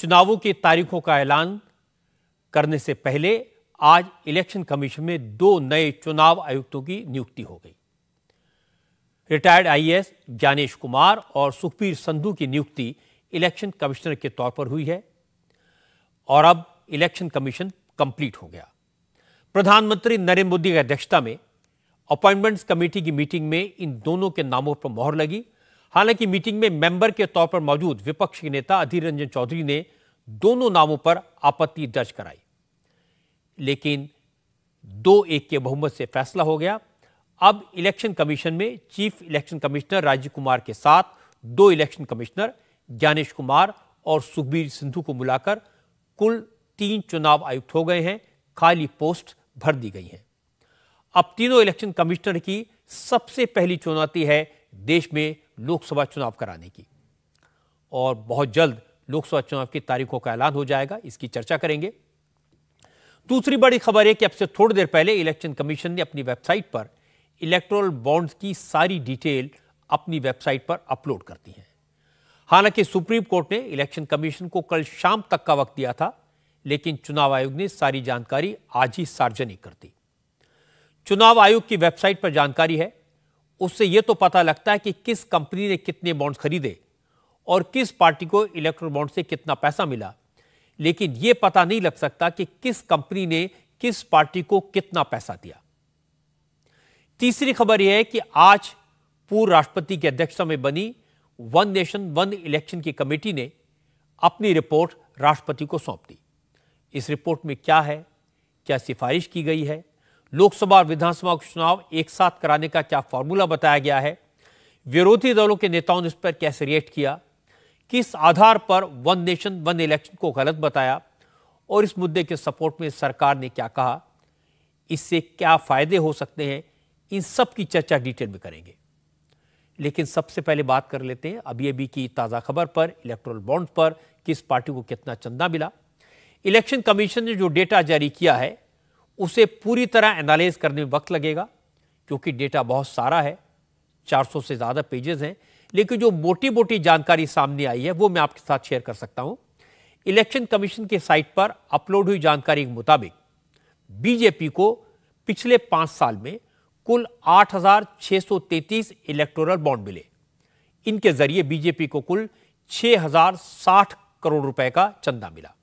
चुनावों की तारीखों का ऐलान करने से पहले आज इलेक्शन कमीशन में दो नए चुनाव आयुक्तों की नियुक्ति हो गई रिटायर्ड आईएएस ज्ञानेश कुमार और सुखबीर संधू की नियुक्ति इलेक्शन कमिश्नर के तौर पर हुई है और अब इलेक्शन कमीशन कंप्लीट हो गया प्रधानमंत्री नरेंद्र मोदी की अध्यक्षता में अपॉइंटमेंट्स कमेटी की मीटिंग में इन दोनों के नामों पर मोहर लगी हालांकि मीटिंग में मेंबर के तौर पर मौजूद विपक्ष के नेता अधीर रंजन चौधरी ने दोनों नामों पर आपत्ति दर्ज कराई लेकिन दो एक के बहुमत से फैसला हो गया अब इलेक्शन कमीशन में chief election commissioner Rajiv Kumar के साथ दो इलेक्शन कमिश्नर ज्ञानेश कुमार और सुखबीर सिंधु को मिलाकर कुल तीन चुनाव आयुक्त हो गए हैं खाली पोस्ट भर दी गई हैं अब तीनों इलेक्शन कमिश्नर की सबसे पहली चुनौती है देश में लोकसभा चुनाव कराने की और बहुत जल्द लोकसभा चुनाव की तारीखों का ऐलान हो जाएगा इसकी चर्चा करेंगे दूसरी बड़ी खबर है कि अब से थोड़ी देर पहले इलेक्शन कमीशन ने अपनी वेबसाइट पर इलेक्ट्रल बॉन्ड्स की सारी डिटेल अपनी वेबसाइट पर अपलोड कर दी है हालांकि सुप्रीम कोर्ट ने इलेक्शन कमीशन को कल शाम तक का वक्त दिया था लेकिन चुनाव आयोग ने सारी जानकारी आज ही सार्वजनिक कर दी चुनाव आयोग की वेबसाइट पर जानकारी है उससे यह तो पता लगता है कि किस कंपनी ने कितने बॉन्ड खरीदे और किस पार्टी को इलेक्ट्रोल बॉन्ड से कितना पैसा मिला लेकिन यह पता नहीं लग सकता कि किस कंपनी ने किस पार्टी को कितना पैसा दिया तीसरी खबर यह है कि आज पूर्व राष्ट्रपति की अध्यक्षता में बनी वन नेशन वन इलेक्शन की कमेटी ने अपनी रिपोर्ट राष्ट्रपति को सौंप दी इस रिपोर्ट में क्या है क्या सिफारिश की गई है लोकसभा और विधानसभा चुनाव एक साथ कराने का क्या फॉर्मूला बताया गया है विरोधी दलों के नेताओं ने इस पर कैसे रिएक्ट किया किस आधार पर वन नेशन वन इलेक्शन को गलत बताया और इस मुद्दे के सपोर्ट में सरकार ने क्या कहा इससे क्या फायदे हो सकते हैं इन सब की चर्चा डिटेल में करेंगे लेकिन सबसे पहले बात कर लेते हैं अभी अभी की ताज़ा खबर पर इलेक्ट्रल बॉन्ड पर किस पार्टी को कितना चंदा मिला इलेक्शन कमीशन ने जो डेटा जारी किया है उसे पूरी तरह एनालिज करने में वक्त लगेगा क्योंकि डेटा बहुत सारा है 400 से ज़्यादा पेजेस हैं लेकिन जो मोटी मोटी जानकारी सामने आई है वो मैं आपके साथ शेयर कर सकता हूँ इलेक्शन कमीशन के साइट पर अपलोड हुई जानकारी के मुताबिक बीजेपी को पिछले पाँच साल में कुल 8,633 इलेक्टोरल बॉन्ड मिले इनके जरिए बीजेपी को कुल 6,060 करोड़ रुपए का चंदा मिला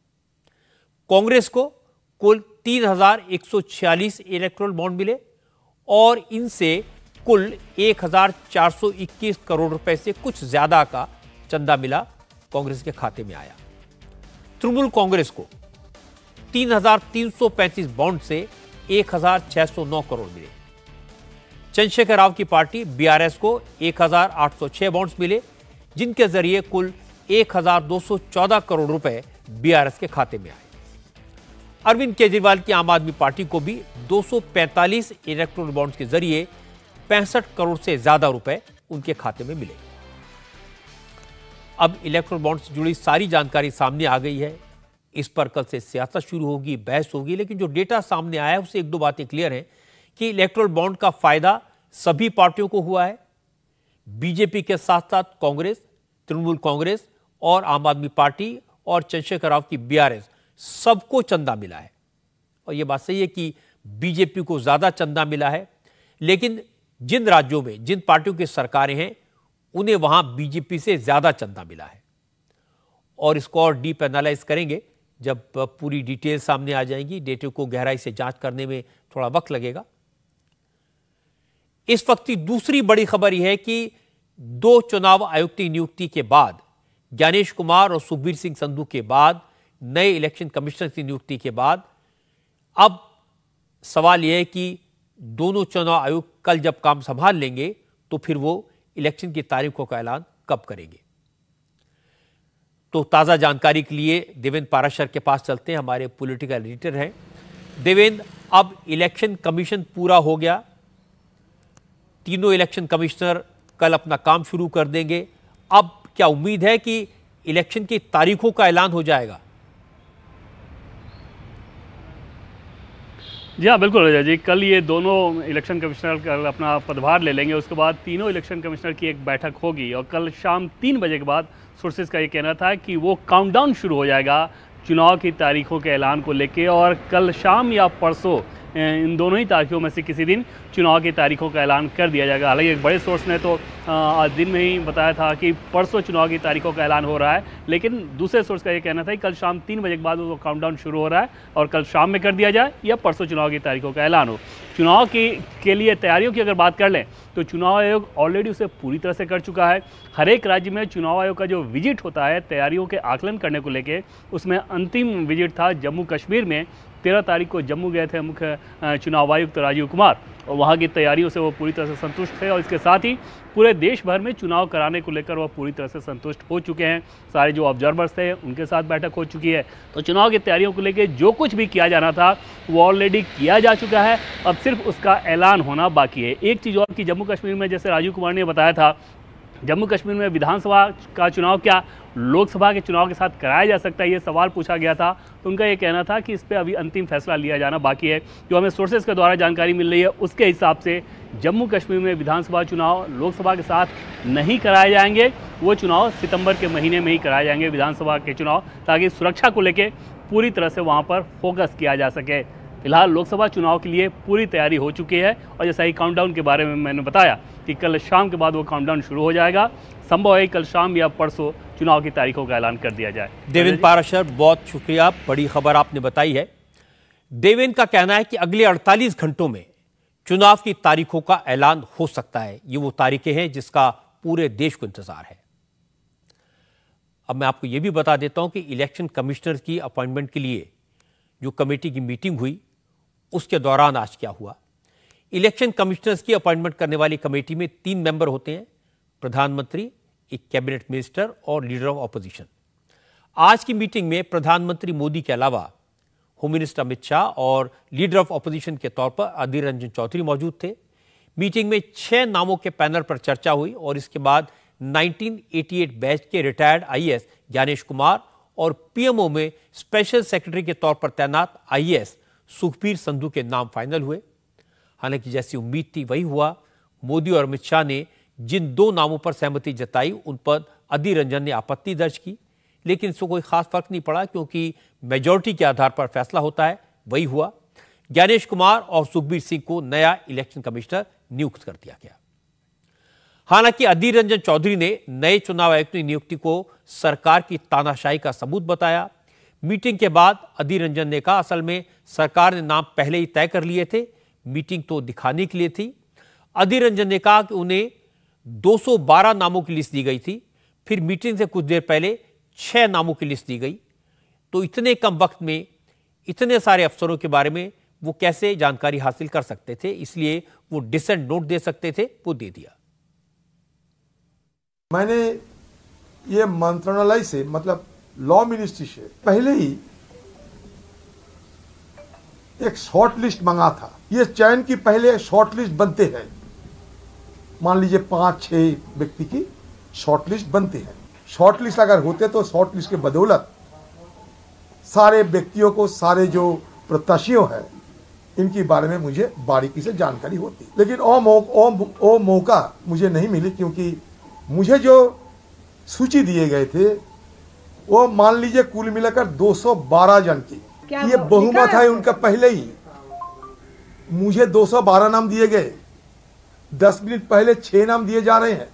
कांग्रेस को कुल तीन हजार एक सौ छियालीस इलेक्ट्रोल बॉन्ड मिले और इनसे कुल एक हजार चार सौ इक्कीस करोड़ रुपए से कुछ ज्यादा का चंदा मिला कांग्रेस के खाते में आया तृणमूल कांग्रेस को तीन हजार तीन सौ पैंतीस बॉन्ड से एक हजार छह सौ नौ करोड़ मिले चंद्रशेखर राव की पार्टी बीआरएस को 1,806 बॉन्ड्स मिले जिनके जरिए कुल 1,214 करोड़ रुपए बीआरएस के खाते में आए अरविंद केजरीवाल की आम आदमी पार्टी को भी 245 इलेक्ट्रोल बॉन्ड्स के जरिए पैंसठ करोड़ से ज्यादा रुपए उनके खाते में मिले अब इलेक्ट्रोल बॉन्ड से जुड़ी सारी जानकारी सामने आ गई है इस पर कल से सियासत शुरू होगी बहस होगी लेकिन जो डेटा सामने आया है उससे एक दो बातें क्लियर हैं कि इलेक्ट्रोल बॉन्ड का फायदा सभी पार्टियों को हुआ है बीजेपी के साथ साथ कांग्रेस तृणमूल कांग्रेस और आम आदमी पार्टी और चंद्रशेखर राव की बीआरएस सबको चंदा मिला है और ये बात सही है कि बीजेपी को ज़्यादा चंदा मिला है लेकिन जिन राज्यों में जिन पार्टियों की सरकारें हैं उन्हें वहां बीजेपी से ज़्यादा चंदा मिला है और इसको और डीप एनालाइज करेंगे जब पूरी डिटेल सामने आ जाएंगी डेटे को गहराई से जांच करने में थोड़ा वक्त लगेगा इस वक्त की दूसरी बड़ी खबर यह है कि दो चुनाव आयुक्त की नियुक्ति के बाद ज्ञानेश कुमार और सुखबीर सिंह संधू के बाद नए इलेक्शन कमिश्नर की नियुक्ति के बाद अब सवाल यह है कि दोनों चुनाव आयोग कल जब काम संभाल लेंगे तो फिर वो इलेक्शन की तारीखों का ऐलान कब करेंगे तो ताज़ा जानकारी के लिए देवेंद्र पाराशर के पास चलते हैं हमारे पॉलिटिकल एडिटर हैं देवेंद्र अब इलेक्शन कमीशन पूरा हो गया तीनों इलेक्शन कमिश्नर कल अपना काम शुरू कर देंगे अब क्या उम्मीद है कि इलेक्शन की तारीखों का ऐलान हो जाएगा जी हाँ बिल्कुल रजा जी कल ये दोनों इलेक्शन कमिश्नर कल अपना पदभार ले लेंगे उसके बाद तीनों इलेक्शन कमिश्नर की एक बैठक होगी और कल शाम तीन बजे के बाद सोर्सेज का ये कहना था कि वो काउंटडाउन शुरू हो जाएगा चुनाव की तारीखों के ऐलान को लेके और कल शाम या परसों इन दोनों ही तारीखों में से किसी दिन चुनाव की तारीखों का ऐलान कर दिया जाएगा हालांकि एक बड़े सोर्स ने तो आज दिन में ही बताया था कि परसों चुनाव की तारीखों का ऐलान हो रहा है लेकिन दूसरे सोर्स का ये कहना था कि कल शाम तीन बजे के बाद वो काउंटडाउन शुरू हो रहा है और कल शाम में कर दिया जाए या परसों चुनाव की तारीखों का ऐलान हो चुनाव की के लिए तैयारियों की अगर बात कर लें तो चुनाव आयोग ऑलरेडी उसे पूरी तरह से कर चुका है हर एक राज्य में चुनाव आयोग का जो विजिट होता है तैयारियों के आकलन करने को लेकर उसमें अंतिम विजिट था जम्मू कश्मीर में तेरह तारीख को जम्मू गए थे मुख्य चुनाव आयुक्त राजीव कुमार और वहाँ की तैयारियों से वो पूरी तरह से संतुष्ट थे और इसके साथ ही पूरे देश भर में चुनाव कराने को लेकर वह पूरी तरह से संतुष्ट हो चुके हैं सारे जो ऑब्जर्वर्स थे उनके साथ बैठक हो चुकी है तो चुनाव की तैयारियों को लेकर जो कुछ भी किया जाना था वो ऑलरेडी किया जा चुका है अब सिर्फ उसका ऐलान होना बाकी है एक चीज़ और कि जम्मू कश्मीर में जैसे राजीव कुमार ने बताया था जम्मू कश्मीर में विधानसभा का चुनाव क्या लोकसभा के चुनाव के साथ कराया जा सकता है ये सवाल पूछा गया था तो उनका ये कहना था कि इस पर अभी अंतिम फैसला लिया जाना बाकी है जो हमें सोर्सेज के द्वारा जानकारी मिल रही है उसके हिसाब से जम्मू कश्मीर में विधानसभा चुनाव लोकसभा के साथ नहीं कराए जाएंगे वो चुनाव सितंबर के महीने में ही कराए जाएंगे विधानसभा के चुनाव ताकि सुरक्षा को लेकर पूरी तरह से वहाँ पर फोकस किया जा सके फिलहाल लोकसभा चुनाव के लिए पूरी तैयारी हो चुकी है और जैसा ही काउंटडाउन के बारे में मैंने बताया कि कल शाम के बाद वो काउंटडाउन शुरू हो जाएगा संभव है कल शाम या परसों चुनाव की तारीखों का ऐलान कर दिया जाए देवेंद्र पाराशर बहुत शुक्रिया बड़ी खबर आपने बताई है देवेंद्र का कहना है कि अगले 48 घंटों में चुनाव की तारीखों का ऐलान हो सकता है ये वो तारीखें हैं जिसका पूरे देश को इंतजार है अब मैं आपको यह भी बता देता हूं कि इलेक्शन कमिश्नर की अपॉइंटमेंट के लिए जो कमेटी की मीटिंग हुई उसके दौरान आज क्या हुआ इलेक्शन कमिश्नर्स की अपॉइंटमेंट करने वाली कमेटी में तीन मेंबर होते हैं प्रधानमंत्री एक कैबिनेट मिनिस्टर और लीडर ऑफ ऑपोजिशन आज की मीटिंग में प्रधानमंत्री मोदी के अलावा होम मिनिस्टर अमित शाह और लीडर ऑफ ऑपोजिशन के तौर पर अधीर रंजन चौधरी मौजूद थे मीटिंग में छह नामों के पैनल पर चर्चा हुई और इसके बाद 1988 बैच के रिटायर्ड आईएएस ज्ञानेश कुमार और पीएमओ में स्पेशल सेक्रेटरी के तौर पर तैनात आईएएस सुखबीर संधू के नाम फाइनल हुए हालांकि जैसी उम्मीद थी वही हुआ मोदी और अमित शाह ने जिन दो नामों पर सहमति जताई उन पर अधीर रंजन ने आपत्ति दर्ज की लेकिन इससे कोई खास फर्क नहीं पड़ा क्योंकि मेजोरिटी के आधार पर फैसला होता है वही हुआ ज्ञानेश कुमार और सुखबीर सिंह को नया इलेक्शन कमिश्नर नियुक्त कर दिया गया हालांकि अधीर रंजन चौधरी ने नए चुनाव आयुक्त की नियुक्ति को सरकार की तानाशाही का सबूत बताया मीटिंग के बाद अधीर रंजन ने कहा असल में सरकार ने नाम पहले ही तय कर लिए थे मीटिंग तो दिखाने के लिए थी अधीर रंजन ने कहा कि उन्हें 212 नामों की लिस्ट दी गई थी फिर मीटिंग से कुछ देर पहले छह नामों की लिस्ट दी गई तो इतने कम वक्त में इतने सारे अफसरों के बारे में वो कैसे जानकारी हासिल कर सकते थे इसलिए वो डिसेंट नोट दे सकते थे वो दे दिया मैंने ये मंत्रणालय से मतलब लॉ मिनिस्ट्री से पहले ही एक शॉर्ट लिस्ट मंगा था ये चयन की पहले शॉर्ट लिस्ट बनते हैं मान लीजिए पांच छह व्यक्ति की शॉर्ट लिस्ट बनते हैं शॉर्ट लिस्ट अगर होते तो शॉर्ट लिस्ट के बदौलत सारे व्यक्तियों को सारे जो प्रत्याशियों हैं इनकी बारे में मुझे बारीकी से जानकारी होती लेकिन ओ मौका मुझे नहीं मिली क्योंकि मुझे जो सूची दिए गए थे वो मान लीजिए कुल मिलाकर 212 जन की ये बहुमत है उनका पहले ही मुझे 212 नाम दिए गए 10 मिनट पहले छह नाम दिए जा रहे हैं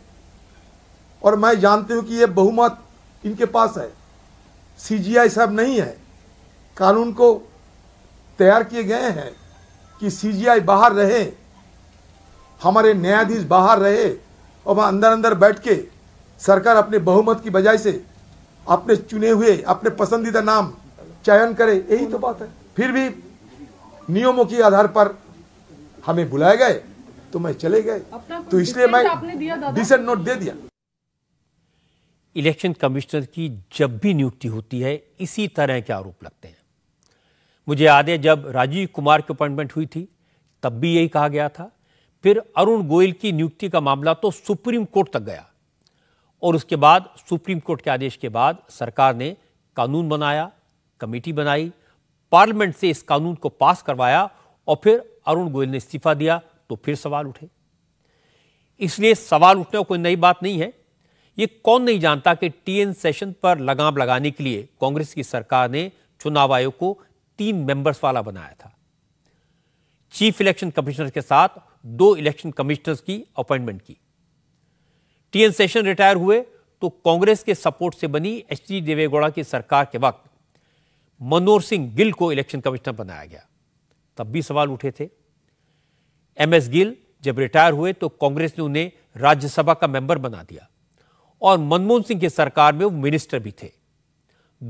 और मैं जानती हूँ कि ये बहुमत इनके पास है सीजीआई साहब नहीं है कानून को तैयार किए गए हैं कि सीजीआई बाहर रहे हमारे न्यायाधीश बाहर रहे और वहाँ अंदर अंदर बैठ के सरकार अपने बहुमत की बजाय से अपने चुने हुए अपने पसंदीदा नाम चयन करें यही तो बात है फिर भी नियमों के आधार पर हमें बुलाए गए तो मैं चले गए तो इसलिए मैं डिसन नोट दे दिया इलेक्शन कमिश्नर की जब भी नियुक्ति होती है इसी तरह के आरोप लगते हैं मुझे याद है जब राजीव कुमार की अपॉइंटमेंट हुई थी तब भी यही कहा गया था फिर अरुण गोयल की नियुक्ति का मामला तो सुप्रीम कोर्ट तक गया और उसके बाद सुप्रीम कोर्ट के आदेश के बाद सरकार ने कानून बनाया कमेटी बनाई पार्लियामेंट से इस कानून को पास करवाया और फिर अरुण गोयल ने इस्तीफा दिया तो फिर सवाल उठे इसलिए सवाल उठने कोई नई बात नहीं है यह कौन नहीं जानता कि टीएन सेशन पर लगाम लगाने के लिए कांग्रेस की सरकार ने चुनाव आयोग को तीन मेंबर्स वाला बनाया था चीफ इलेक्शन कमिश्नर के साथ दो इलेक्शन कमिश्नर्स की अपॉइंटमेंट की टीएन सेशन रिटायर हुए तो कांग्रेस के सपोर्ट से बनी एच डी देवेगौड़ा की सरकार के वक्त मनोहर सिंह गिल को इलेक्शन कमिश्नर बनाया गया तब भी सवाल उठे थे एमएस गिल जब रिटायर हुए तो कांग्रेस ने उन्हें राज्यसभा का मेंबर बना दिया और मनमोहन सिंह की सरकार में वो मिनिस्टर भी थे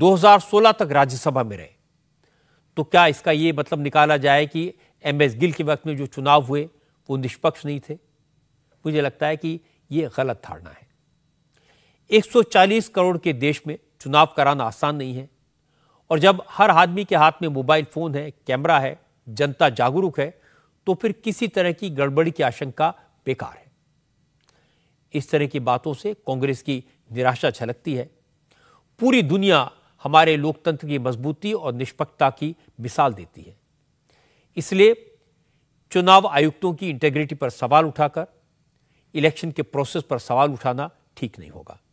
2016 तक राज्यसभा में रहे तो क्या इसका यह मतलब निकाला जाए कि एम एस गिल के वक्त में जो चुनाव हुए वो निष्पक्ष नहीं थे मुझे लगता है कि ये गलत धारणा है 140 करोड़ के देश में चुनाव कराना आसान नहीं है और जब हर आदमी के हाथ में मोबाइल फोन है कैमरा है जनता जागरूक है तो फिर किसी तरह की गड़बड़ी की आशंका बेकार है इस तरह की बातों से कांग्रेस की निराशा छलकती है पूरी दुनिया हमारे लोकतंत्र की मजबूती और निष्पक्षता की मिसाल देती है इसलिए चुनाव आयुक्तों की इंटेग्रिटी पर सवाल उठाकर इलेक्शन के प्रोसेस पर सवाल उठाना ठीक नहीं होगा